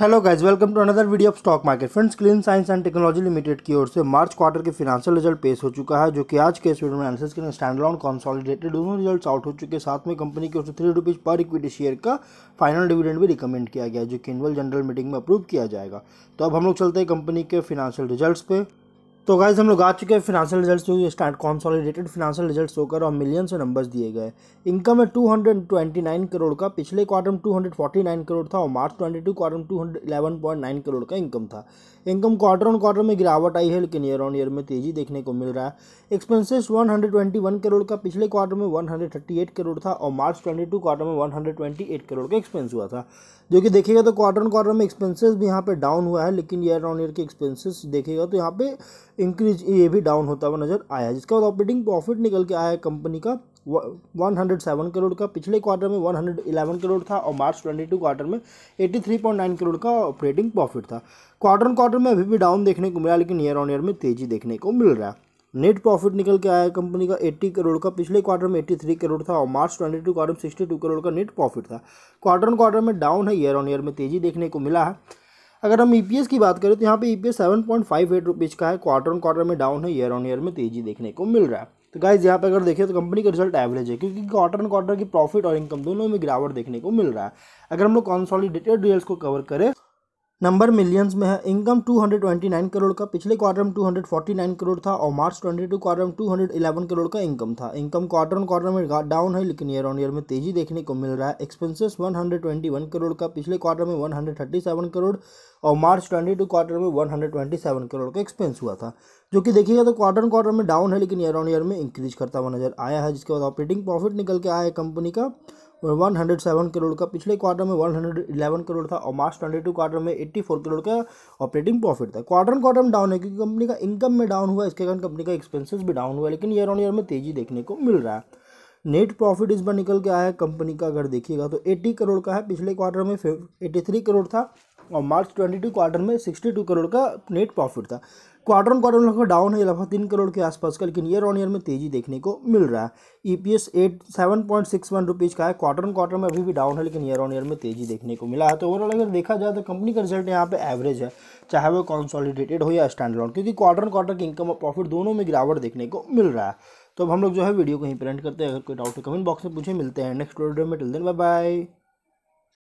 hello guys welcome to another video of stock market friends clean science and technology limited की ओर से March quarter के financial result पेश हो चुका है जो कि आज के इस वीडियो में एनालिसिस करेंगे स्टैंड लॉन कॉन्सॉलिडेटेड दोनों रिजल्ट आउट हो चुके हैं साथ में कंपनी की ओर से थ्री रुपीज़ पर इक्विटी शेयर का फाइनल डिविडेंड भी रिकमेंड किया गया जो कि एनुअल जनरल मीटिंग में अप्रूव किया जाएगा तो अब हम लोग चलते हैं कंपनी के फिनेंशियल रिजल्ट पे तो गाइज हम लोग आ चुके हैं फिनेंशियल रिजल्ट्स जो स्टार्ट कॉन्सॉलिडेटेड फिनेंशियल रिजल्ट्स होकर और मिलियन से नंबर्स दिए गए इनकम है 229 करोड़ का पिछले क्वार्टर में 249 करोड़ था और मार्च 22 क्वार्टर में 211.9 करोड़ का इनकम था इनकम क्वार्टर ऑन क्वार्टर में गिरावट आई है लेकिन ईयर ऑन ईयर में तेजी देखने को मिल रहा है एक्सपेंसेस वन करोड़ का पिछले क्वार्टर में एट करोड़ था और मार्च टू क्वार्टर में एट करोड़ का एक्सपेंस हुआ था जो कि देखिएगा तो क्वार्टर ऑन क्वार्टर में एक्सपेंसेस भी यहाँ पे डाउन हुआ है लेकिन ईयर ऑन ईयर के एक्सपेंसेस देखेगा तो यहाँ पे इंक्रीज ये भी डाउन होता हुआ नजर आया जिसके बाद ऑपरेटिंग प्रॉफिट निकल के आया कंपनी का 107 करोड़ का पिछले क्वार्टर में 111 करोड़ था और मार्च 22 क्वार्टर में 83.9 करोड़ का ऑपरेटिंग प्रॉफिट था क्वार्टर ऑन क्वार्टर में अभी भी डाउन देखने को मिला लेकिन ईयर ऑन ईयर में तेजी देखने को मिल रहा है नेट प्रॉफिट निकल के आया कंपनी का 80 करोड़ का पिछले क्वार्टर में 83 करोड़ था और मार्च 22 क्वार्टर में 62 करोड़ का नेट प्रॉफिट था क्वार्टर ऑन क्वार्टर में डाउन है ईयर ऑन ईयर में तेजी देखने को मिला है अगर हम ई e की बात करें तो यहाँ पे E P S seven point five eight rupees का है क्वार्टर ऑन क्वार्टर में डाउन है ईयर ऑन ईयर में तेजी देखने को मिल रहा है तो गाइज यहाँ पे अगर देखें तो कंपनी का रिजल्ट एवरेज है क्योंकि क्वार्टर ऑन क्वार्टर की प्रॉफिट और इनकम दोनों में गिरावट देखने को मिल रहा है अगर हम लोग कॉन्सॉलिडेटेड रिजल्ट को कवर करें नंबर मिलियंस में है इनकम 229 करोड़ का पिछले क्वार्टर में 249 करोड़ था और मार्च 22 क्वार्टर में 211 करोड़ का इनकम था इनकम क्वार्टर ऑन क्वार्टर में डाउन है लेकिन ईयर ऑन ईयर में तेजी देखने को मिल रहा है एक्सपेंसेस 121 करोड़ का पिछले क्वार्टर में 137 करोड़ और मार्च 22 क्वार्टर में 127 करोड़ का एक्सपेंस हुआ था जो कि देखिएगा तो क्वार्टर ऑन क्वार्टर में डाउन है लेकिन ईयर ऑन ईयर में इंक्रीज करता हुआ नजर आया है जिसके बाद ऑपरेटिंग प्रॉफिट निकल के आया है कंपनी का और 107 करोड़ का पिछले क्वार्टर में 111 करोड़ था और मार्च 22 क्वार्टर में 84 करोड़ का ऑपरेटिंग प्रॉफिट था क्वार्टर क्वार्टर में डाउन है क्योंकि कंपनी का इनकम में डाउन हुआ इसके कारण कंपनी का एक्सपेंसेस भी डाउन हुआ लेकिन ईयर ऑन ईयर में तेजी देखने को मिल रहा है नेट प्रॉफिट इस बार निकल के आया है कंपनी का अगर देखिएगा तो 80 करोड़ का है पिछले क्वार्टर में 83 करोड़ था और मार्च ट्वेंटी क्वार्टर में सिक्सटी करोड़ का नेट प्रॉफिट था क्वार्टर ऑन क्वार्टर लगभग डाउन है लगभग तीन करोड़ के आसपास का लेकिन ईयर ऑन ईयर में तेजी देखने को मिल रहा है E P S eight seven point six one rupees का है क्वार्टर ऑन क्वार्टर में अभी भी डाउन है लेकिन ईयर ऑन ईयर में तेजी देखने को मिला है तो ओवरऑल अगर देखा जाए तो कंपनी का रिजल्ट यहाँ पे एवरेज है चाहे वो कॉन्सॉलिडेटेड हो या स्टैंड लॉन क्योंकि क्वार्टर ऑन क्वार्टर की इनकम और प्रॉफिट दोनों में गिरावट देखने को मिल रहा है तो अब हम लोग जो है वीडियो को ही प्रिंट करते हैं अगर कोई डाउट है कमेंट बॉक्स में पूछे मिलते हैं नेक्स्ट वीडियो में टिल दिन बाय बाय